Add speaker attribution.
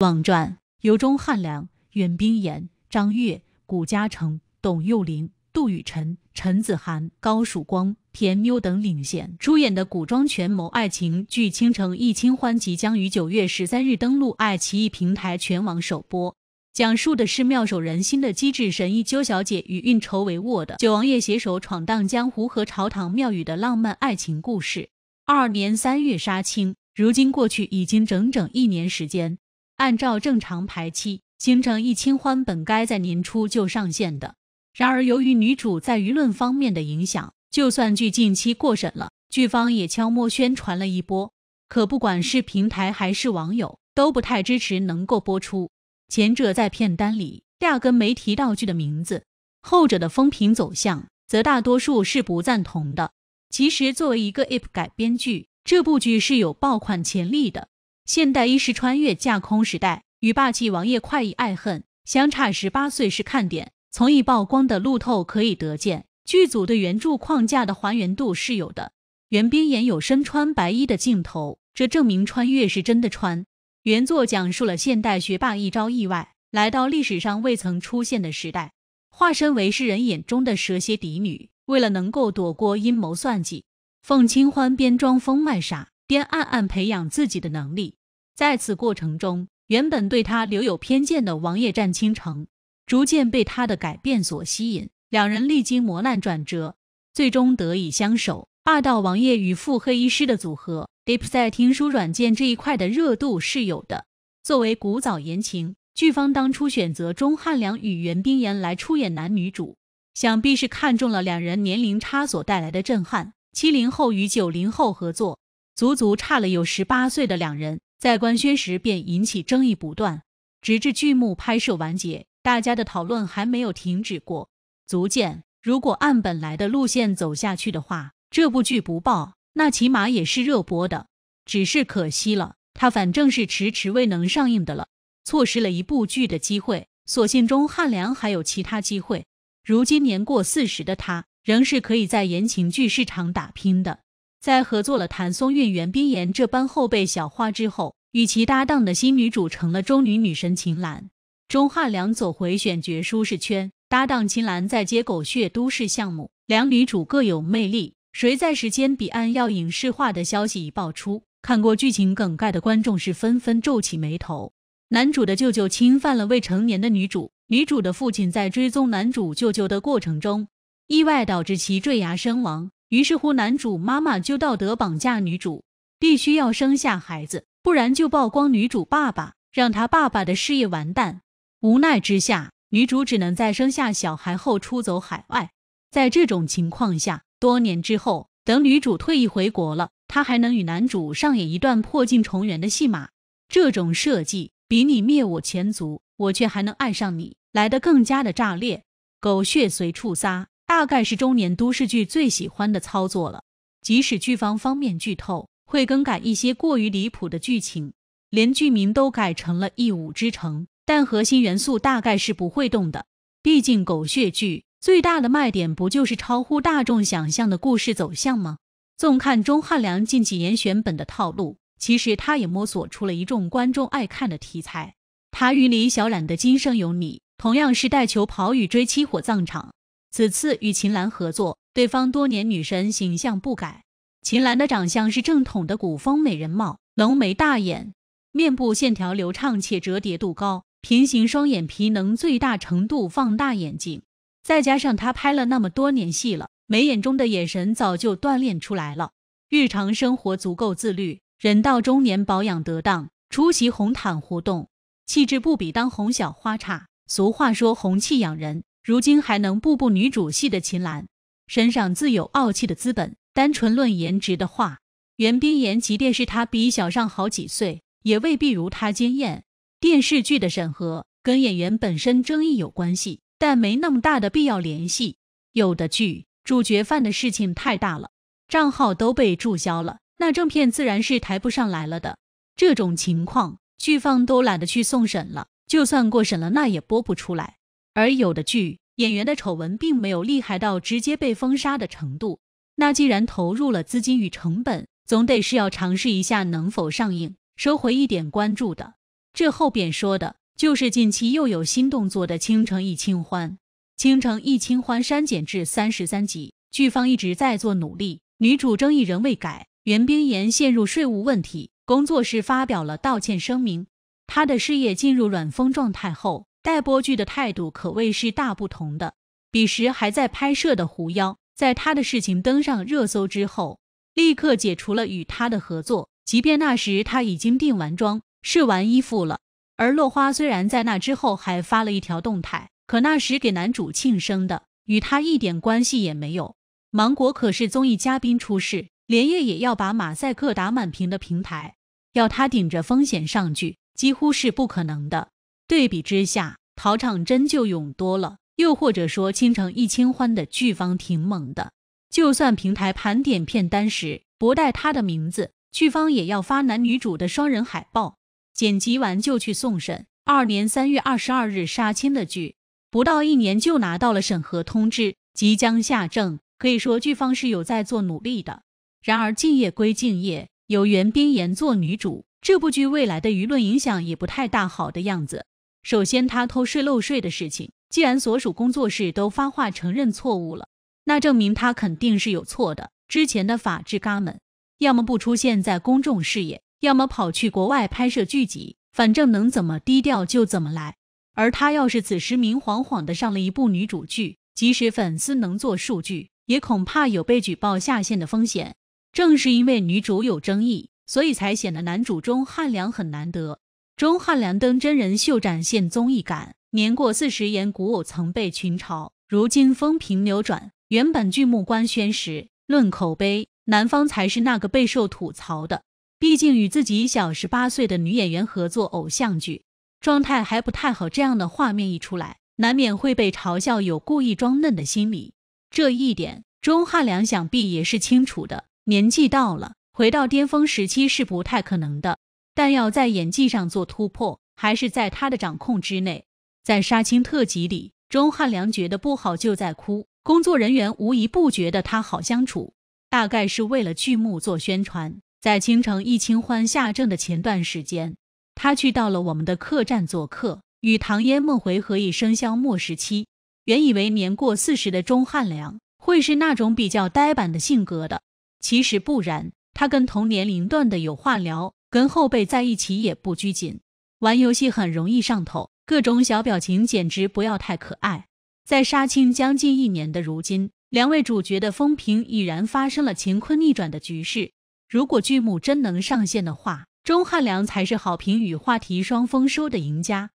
Speaker 1: 网传由钟汉良、袁冰妍、张悦、谷嘉诚、董又霖、杜雨辰、陈子涵、高曙光、田妞等领衔出演的古装权谋爱情剧《倾城一清欢》即将于九月十三日登陆爱奇艺平台全网首播，讲述的是妙手仁心的机智神医邱小姐与运筹帷幄的九王爷携手闯荡江湖和朝堂庙宇的浪漫爱情故事。二年三月杀青，如今过去已经整整一年时间。按照正常排期，《京城一清欢》本该在年初就上线的。然而，由于女主在舆论方面的影响，就算剧近期过审了，剧方也悄摸宣传了一波。可不管是平台还是网友，都不太支持能够播出。前者在片单里压根没提到剧的名字，后者的风评走向则大多数是不赞同的。其实，作为一个 IP 改编剧，这部剧是有爆款潜力的。现代医师穿越架空时代，与霸气王爷快意爱恨，相差十八岁是看点。从已曝光的路透可以得见，剧组对原著框架的还原度是有的。袁冰妍有身穿白衣的镜头，这证明穿越是真的穿。原作讲述了现代学霸一朝意外来到历史上未曾出现的时代，化身为世人眼中的蛇蝎嫡女。为了能够躲过阴谋算计，凤清欢边装疯卖傻。边暗暗培养自己的能力，在此过程中，原本对他留有偏见的王爷战倾城，逐渐被他的改变所吸引。两人历经磨难转折，最终得以相守。霸道王爷与腹黑医师的组合，d e e 得在听书软件这一块的热度是有的。作为古早言情剧方，当初选择钟汉良与袁冰妍来出演男女主，想必是看中了两人年龄差所带来的震撼。七零后与九零后合作。足足差了有十八岁的两人，在官宣时便引起争议不断，直至剧目拍摄完结，大家的讨论还没有停止过。足见，如果按本来的路线走下去的话，这部剧不爆，那起码也是热播的。只是可惜了，他反正是迟迟未能上映的了，错失了一部剧的机会。所幸钟汉良还有其他机会，如今年过四十的他，仍是可以在言情剧市场打拼的。在合作了谭松韵、袁冰妍这般后辈小花之后，与其搭档的新女主成了中女女神秦岚。钟汉良走回选角舒适圈，搭档秦岚在接狗血都市项目。两女主各有魅力，谁在时间彼岸要影视化的消息一爆出，看过剧情梗概的观众是纷纷皱起眉头。男主的舅舅侵犯了未成年的女主，女主的父亲在追踪男主舅舅的过程中，意外导致其坠崖身亡。于是乎，男主妈妈就道德绑架女主，必须要生下孩子，不然就曝光女主爸爸，让他爸爸的事业完蛋。无奈之下，女主只能在生下小孩后出走海外。在这种情况下，多年之后，等女主退役回国了，她还能与男主上演一段破镜重圆的戏码。这种设计比你灭我前族，我却还能爱上你来得更加的炸裂，狗血随处撒。大概是中年都市剧最喜欢的操作了。即使剧方方面剧透会更改一些过于离谱的剧情，连剧名都改成了《一舞之城》，但核心元素大概是不会动的。毕竟狗血剧最大的卖点不就是超乎大众想象的故事走向吗？纵看钟汉良近几年选本的套路，其实他也摸索出了一众观众爱看的题材。他与李小冉的《今生有你》同样是带球跑与追妻火葬场。此次与秦岚合作，对方多年女神形象不改。秦岚的长相是正统的古风美人貌，浓眉大眼，面部线条流畅且折叠度高，平行双眼皮能最大程度放大眼睛。再加上她拍了那么多年戏了，眉眼中的眼神早就锻炼出来了。日常生活足够自律，人到中年保养得当，出席红毯活动，气质不比当红小花差。俗话说，红气养人。如今还能步步女主戏的秦岚，身上自有傲气的资本。单纯论颜值的话，袁冰妍即便是她比小尚好几岁，也未必如她惊艳。电视剧的审核跟演员本身争议有关系，但没那么大的必要联系。有的剧主角犯的事情太大了，账号都被注销了，那正片自然是抬不上来了的。这种情况，剧方都懒得去送审了。就算过审了，那也播不出来。而有的剧演员的丑闻并没有厉害到直接被封杀的程度，那既然投入了资金与成本，总得是要尝试一下能否上映，收回一点关注的。这后边说的就是近期又有新动作的《倾城一清欢》。《倾城一清欢》删减至三十三集，剧方一直在做努力，女主争议仍未改，袁冰妍陷入税务问题，工作室发表了道歉声明。她的事业进入软封状态后。待播剧的态度可谓是大不同的。彼时还在拍摄的狐妖，在他的事情登上热搜之后，立刻解除了与他的合作。即便那时他已经定完妆、试完衣服了。而落花虽然在那之后还发了一条动态，可那时给男主庆生的，与他一点关系也没有。芒果可是综艺嘉宾出事，连夜也要把马赛克打满屏的平台，要他顶着风险上去，几乎是不可能的。对比之下，陶场真就勇多了。又或者说，《倾城一清欢》的剧方挺猛的。就算平台盘点片单时不带他的名字，剧方也要发男女主的双人海报。剪辑完就去送审。二年三月二十二日杀青的剧，不到一年就拿到了审核通知，即将下证。可以说，剧方是有在做努力的。然而，敬业归敬业，有袁冰妍做女主，这部剧未来的舆论影响也不太大，好的样子。首先，他偷税漏税的事情，既然所属工作室都发话承认错误了，那证明他肯定是有错的。之前的法制嘎们，要么不出现在公众视野，要么跑去国外拍摄剧集，反正能怎么低调就怎么来。而他要是此时明晃晃的上了一部女主剧，即使粉丝能做数据，也恐怕有被举报下线的风险。正是因为女主有争议，所以才显得男主中汉良很难得。钟汉良登真人秀展现综艺感，年过四十演古偶曾被群嘲，如今风评扭转。原本剧目官宣时，论口碑，男方才是那个备受吐槽的。毕竟与自己小十八岁的女演员合作偶像剧，状态还不太好，这样的画面一出来，难免会被嘲笑有故意装嫩的心理。这一点，钟汉良想必也是清楚的。年纪到了，回到巅峰时期是不太可能的。但要在演技上做突破，还是在他的掌控之内。在杀青特辑里，钟汉良觉得不好就在哭，工作人员无疑不觉得他好相处。大概是为了剧目做宣传，在《倾城一清欢》下证的前段时间，他去到了我们的客栈做客，与唐嫣梦回《何以笙箫默》时期。原以为年过四十的钟汉良会是那种比较呆板的性格的，其实不然，他跟同年龄段的有话聊。跟后辈在一起也不拘谨，玩游戏很容易上头，各种小表情简直不要太可爱。在杀青将近一年的如今，两位主角的风评已然发生了乾坤逆转的局势。如果剧目真能上线的话，钟汉良才是好评与话题双丰收的赢家。